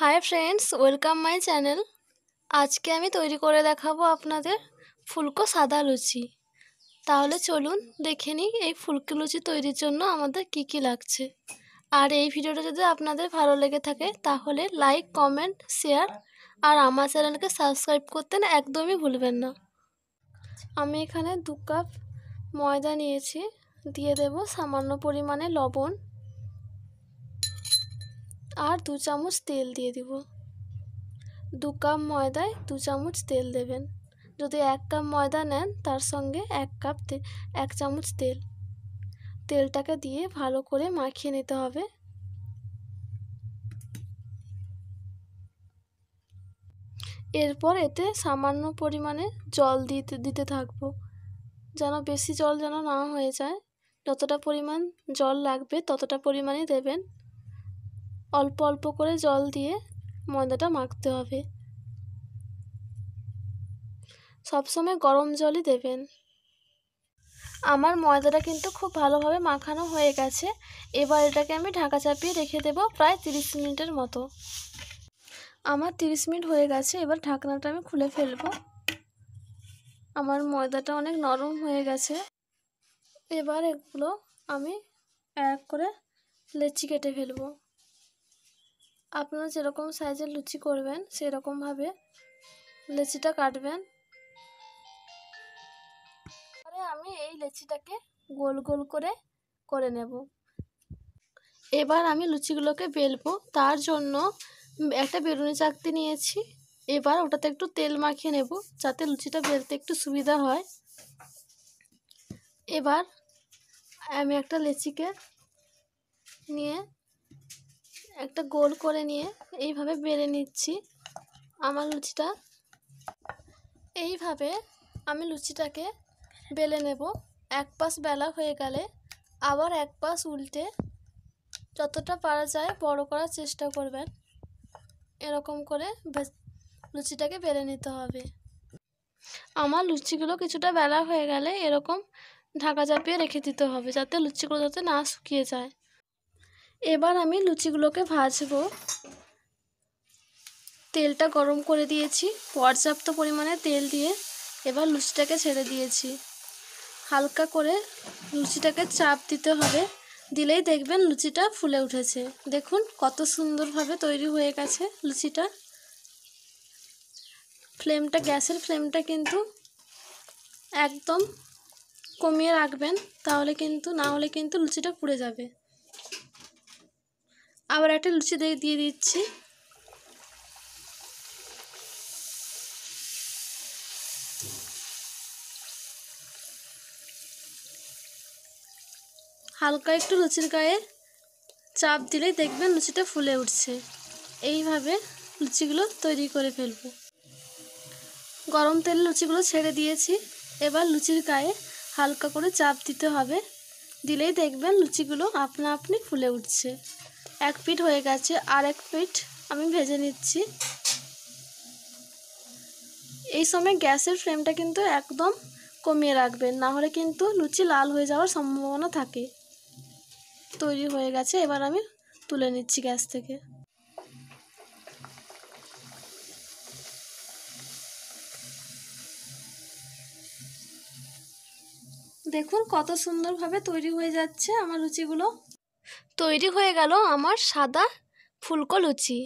high friends welcome my channel আজকে আমি তৈরি করে দেখাবো আপনাদের ফুলকো সাদা লুচি তাহলে চলুন দেখে নিই এই ফুলকো লুচি তৈরির জন্য আমাদের কি কি লাগছে আর এই ভিডিওটা যদি আপনাদের ভালো লেগে থাকে তাহলে লাইক কমেন্ট শেয়ার আর আমার চ্যানেলকে সাবস্ক্রাইব করতে একদমই ভুলবেন না আমি এখানে দু কাপ ময়দা নিয়েছি দিয়ে দেব সামান্য পরিমাণে লবণ আর দু চামচ তেল দিয়ে দিব দু কাপ ময়দায় দু চামচ তেল দেবেন যদি এক কাপ ময়দা নেন তার সঙ্গে এক কাপ এক চামচ তেল তেলটাকে দিয়ে ভালো করে মাখিয়ে নিতে হবে এরপর এতে সামান্য পরিমাণে জল দিতে দিতে থাকবো যেন বেশি জল যেন না হয়ে যায় যতটা পরিমাণ জল লাগবে ততটা পরিমাণে দেবেন অল্প অল্প করে জল দিয়ে ময়দাটা মাখতে হবে সবসময় গরম জলই দেবেন আমার ময়দাটা কিন্তু খুব ভালোভাবে মাখানো হয়ে গেছে এবার এটাকে আমি ঢাকা চাপিয়ে রেখে দেব প্রায় তিরিশ মিনিটের মতো আমার তিরিশ মিনিট হয়ে গেছে এবার ঢাকনাটা আমি খুলে ফেলব আমার ময়দাটা অনেক নরম হয়ে গেছে এবার এগুলো আমি এক করে লেচি কেটে ফেলবো আপনারা যেরকম সাইজের লুচি করবেন সেরকমভাবে লেচিটা কাটবেন তাহলে আমি এই লেচিটাকে গোল গোল করে করে নেব এবার আমি লুচিগুলোকে বেলবো তার জন্য একটা বেরুনি চাকতি নিয়েছি এবার ওটাতে একটু তেল মাখিয়ে নেব যাতে লুচিটা বেলতে একটু সুবিধা হয় এবার আমি একটা লেচিকে নিয়ে একটা গোল করে নিয়ে এইভাবে বেড়ে নিচ্ছি আমার লুচিটা এইভাবে আমি লুচিটাকে বেলে নেব এক পাশ বেলা হয়ে গেলে আবার এক পাশ উল্টে যতটা পারা যায় বড় করার চেষ্টা করবেন এরকম করে লুচিটাকে বেলে নিতে হবে আমার লুচিগুলো কিছুটা বেলা হয়ে গেলে এরকম ঢাকা চাপিয়ে রেখে দিতে হবে যাতে লুচিগুলো যাতে না শুকিয়ে যায় এবার আমি লুচিগুলোকে ভাজবো তেলটা গরম করে দিয়েছি পর্যাপ্ত পরিমাণে তেল দিয়ে এবার লুচিটাকে ছেড়ে দিয়েছি হালকা করে লুচিটাকে চাপ দিতে হবে দিলেই দেখবেন লুচিটা ফুলে উঠেছে দেখুন কত সুন্দরভাবে তৈরি হয়ে গেছে লুচিটা ফ্লেমটা গ্যাসের ফ্লেমটা কিন্তু একদম কমিয়ে রাখবেন তাহলে কিন্তু না হলে কিন্তু লুচিটা পুড়ে যাবে আবার একটা লুচি দিয়ে দিচ্ছি হালকা একটু লুচির গায়ে চাপ দিলেই দেখবেন লুচিটা ফুলে উঠছে এইভাবে লুচিগুলো তৈরি করে ফেলব গরম তেলে লুচিগুলো ছেড়ে দিয়েছি এবার লুচির গায়ে হালকা করে চাপ দিতে হবে দিলেই দেখবেন লুচিগুলো আপনা আপনি ফুলে উঠছে এক পিঠ হয়ে গেছে আর এক পিঠ আমি ভেজে নিচ্ছি এই সময় গ্যাসের ফ্লেমটা কিন্তু একদম কমিয়ে রাখবেন না হলে কিন্তু লুচি লাল হয়ে যাওয়ার সম্ভাবনা থাকে তৈরি হয়ে গেছে এবার আমি তুলে নিচ্ছি গ্যাস থেকে দেখুন কত সুন্দরভাবে তৈরি হয়ে যাচ্ছে আমার লুচিগুলো তৈরি হয়ে গেল আমার সাদা ফুলকলুচি